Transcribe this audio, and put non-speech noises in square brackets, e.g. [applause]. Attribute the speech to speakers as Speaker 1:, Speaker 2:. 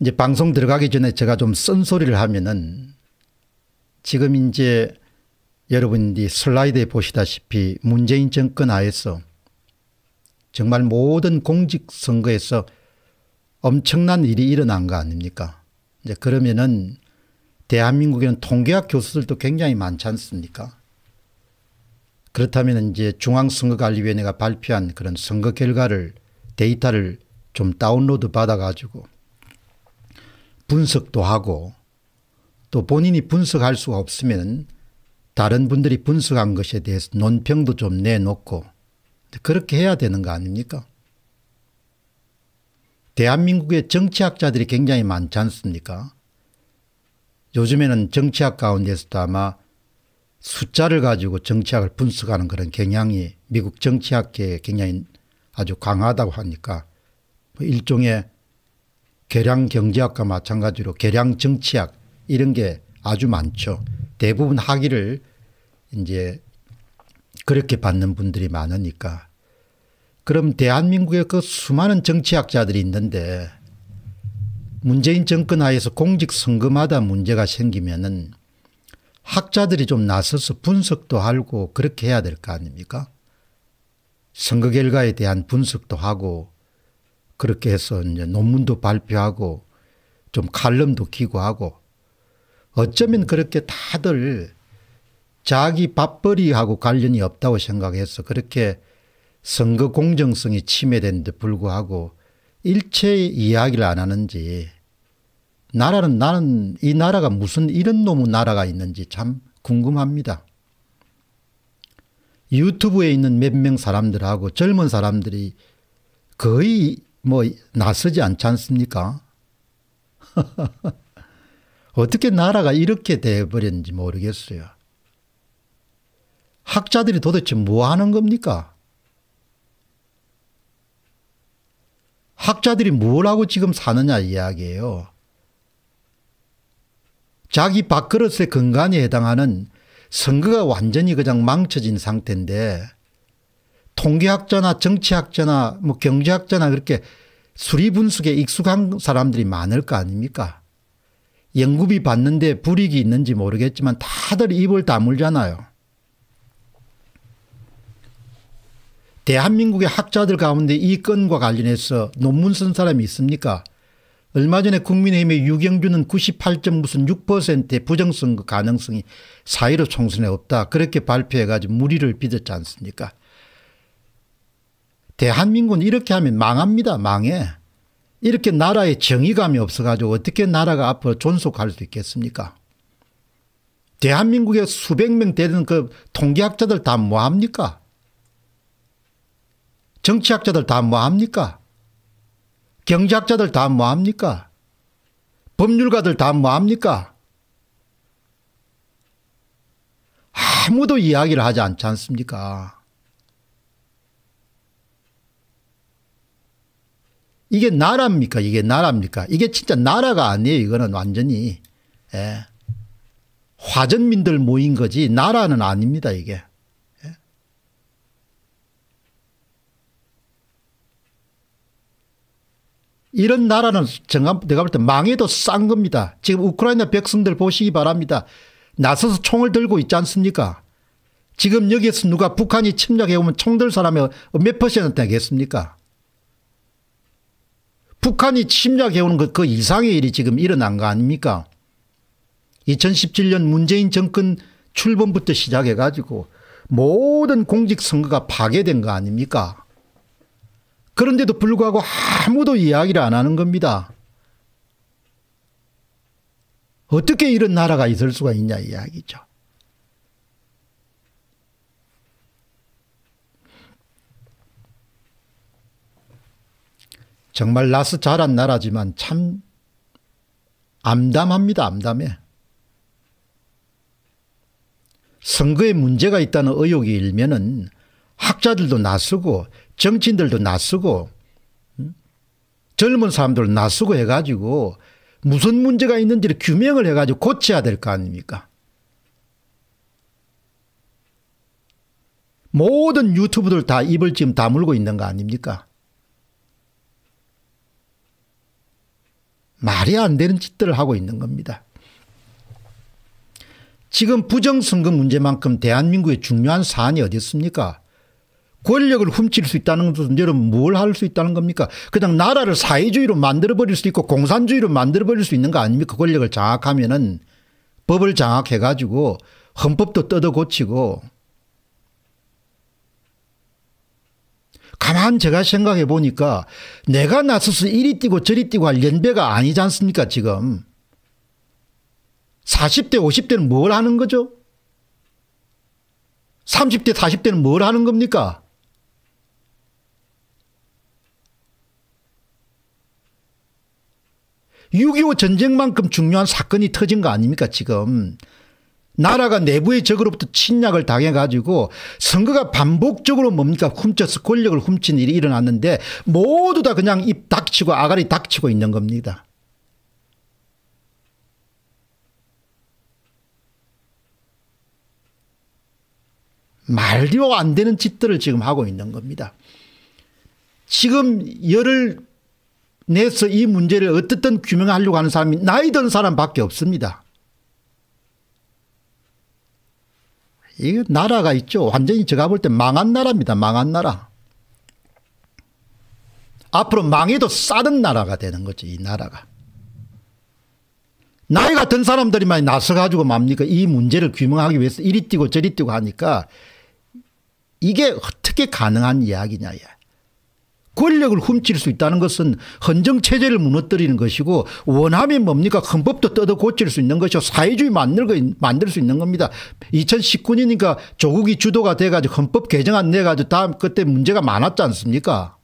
Speaker 1: 이제 방송 들어가기 전에 제가 좀 쓴소리를 하면은 지금 이제 여러분이 슬라이드에 보시다시피 문재인 정권 하에서 정말 모든 공직선거에서 엄청난 일이 일어난 거 아닙니까? 이제 그러면은 대한민국에는 통계학 교수들도 굉장히 많지 않습니까? 그렇다면 이제 중앙선거관리위원회가 발표한 그런 선거 결과를 데이터를 좀 다운로드 받아가지고 분석도 하고 또 본인이 분석할 수가 없으면 다른 분들이 분석한 것에 대해서 논평도 좀 내놓고 그렇게 해야 되는 거 아닙니까? 대한민국의 정치학자들이 굉장히 많지 않습니까? 요즘에는 정치학 가운데서도 아마 숫자를 가지고 정치학을 분석하는 그런 경향이 미국 정치학계에 굉장히 아주 강하다고 하니까 뭐 일종의 계량 경제학과 마찬가지로 계량 정치학 이런 게 아주 많죠. 대부분 학위를 이제 그렇게 받는 분들이 많으니까. 그럼 대한민국에 그 수많은 정치학자들이 있는데 문재인 정권 하에서 공직선거마다 문제가 생기면은 학자들이 좀 나서서 분석도 하고 그렇게 해야 될 거 아닙니까? 선거 결과에 대한 분석도 하고 그렇게 해서 이제 논문도 발표하고 좀 칼럼도 기고하고 어쩌면 그렇게 다들 자기 밥벌이하고 관련이 없다고 생각해서 그렇게 선거 공정성이 침해된 데 불구하고 일체의 이야기를 안 하는지 나라는 나는 이 나라가 무슨 이런 놈의 나라가 있는지 참 궁금합니다. 유튜브에 있는 몇 명 사람들하고 젊은 사람들이 거의 뭐 나서지 않지 않습니까? [laughs] 어떻게 나라가 이렇게 돼버렸는지 모르겠어요. 학자들이 도대체 뭐 하는 겁니까? 학자들이 뭘하고 지금 사느냐 이야기예요. 자기 밥그릇의 근간에 해당하는 선거가 완전히 그냥 망쳐진 상태인데 통계학자나 정치학자나 뭐 경제학자나 그렇게 수리 분석에 익숙한 사람들이 많을 거 아닙니까? 연구비 받는데 불이익이 있는지 모르겠지만 다들 입을 다물잖아요. 대한민국의 학자들 가운데 이 건과 관련해서 논문 쓴 사람이 있습니까? 얼마 전에 국민의힘의 유경준은 9 8 6%의 부정선거 가능성이 사의로 총선에 없다. 그렇게 발표해가지고 무리를 빚었지 않습니까? 대한민국은 이렇게 하면 망합니다. 망해. 이렇게 나라에 정의감이 없어가지고 어떻게 나라가 앞으로 존속할 수 있겠습니까? 대한민국에 수백 명 되는 그 통계학자들 다 뭐합니까? 정치학자들 다 뭐합니까? 경제학자들 다 뭐합니까? 법률가들 다 뭐합니까? 아무도 이야기를 하지 않지 않습니까? 이게 나라입니까? 이게 나라입니까? 이게 진짜 나라가 아니에요. 이거는 완전히. 예. 화전민들 모인 거지 나라는 아닙니다. 이게. 예. 이런 나라는 제가볼 때 망해도 싼 겁니다. 지금 우크라이나 백성들 보시기 바랍니다. 나서서 총을 들고 있지 않습니까? 지금 여기에서 누가 북한이 침략해오면 총 들 사람이 몇 퍼센트 되겠습니까? 북한이 침략해오는 그, 그 이상의 일이 지금 일어난 거 아닙니까? 2017년 문재인 정권 출범부터 시작해 가지고 모든 공직선거가 파괴된 거 아닙니까? 그런데도 불구하고 아무도 이야기를 안 하는 겁니다. 어떻게 이런 나라가 있을 수가 있냐 이야기죠. 정말 나서 자란 나라지만 참 암담합니다. 암담해. 선거에 문제가 있다는 의혹이 일면은 학자들도 나서고 정치인들도 나서고 음? 젊은 사람들 나서고 해가지고 무슨 문제가 있는지를 규명을 해가지고 고쳐야 될 거 아닙니까? 모든 유튜브들 다 입을 지금 다물고 있는 거 아닙니까? 말이 안 되는 짓들을 하고 있는 겁니다. 지금 부정선거 문제만큼 대한민국의 중요한 사안이 어디 있습니까? 권력을 훔칠 수 있다는 것은 여러분 뭘 할 수 있다는 겁니까? 그냥 나라를 사회주의로 만들어버릴 수 있고 공산주의로 만들어버릴 수 있는 거 아닙니까? 권력을 장악하면은 법을 장악해가지고 헌법도 뜯어고치고 가만 제가 생각해 보니까 내가 나서서 이리 뛰고 저리 뛰고 할 연배가 아니지 않습니까 지금. 40대 50대는 뭘 하는 거죠? 30대 40대는 뭘 하는 겁니까? 6.25 전쟁만큼 중요한 사건이 터진 거 아닙니까 지금 나라가 내부의 적으로부터 침략을 당해가지고 선거가 반복적으로 뭡니까 훔쳐서 권력을 훔친 일이 일어났는데 모두 다 그냥 입 닥치고 아가리 닥치고 있는 겁니다. 말도 안 되는 짓들을 지금 하고 있는 겁니다. 지금 열을 내서 이 문제를 어떻든 규명하려고 하는 사람이 나이 든 사람밖에 없습니다. 이 나라가 있죠. 완전히 제가 볼 때 망한 나라입니다. 망한 나라. 앞으로 망해도 싸는 나라가 되는 거죠이 나라가. 나이가 든 사람들이 많이 나서가지고 맙니까 이 문제를 규명하기 위해서 이리 뛰고 저리 뛰고 하니까 이게 어떻게 가능한 이야기냐 야. 권력을 훔칠 수 있다는 것은 헌정체제를 무너뜨리는 것이고 원하면 뭡니까 헌법도 뜯어 고칠 수 있는 것이고 사회주의 만들, 만들 수 있는 겁니다. 2019년이니까 조국이 주도가 돼가지고 헌법 개정안 내가지고 다음 그때 문제가 많았지 않습니까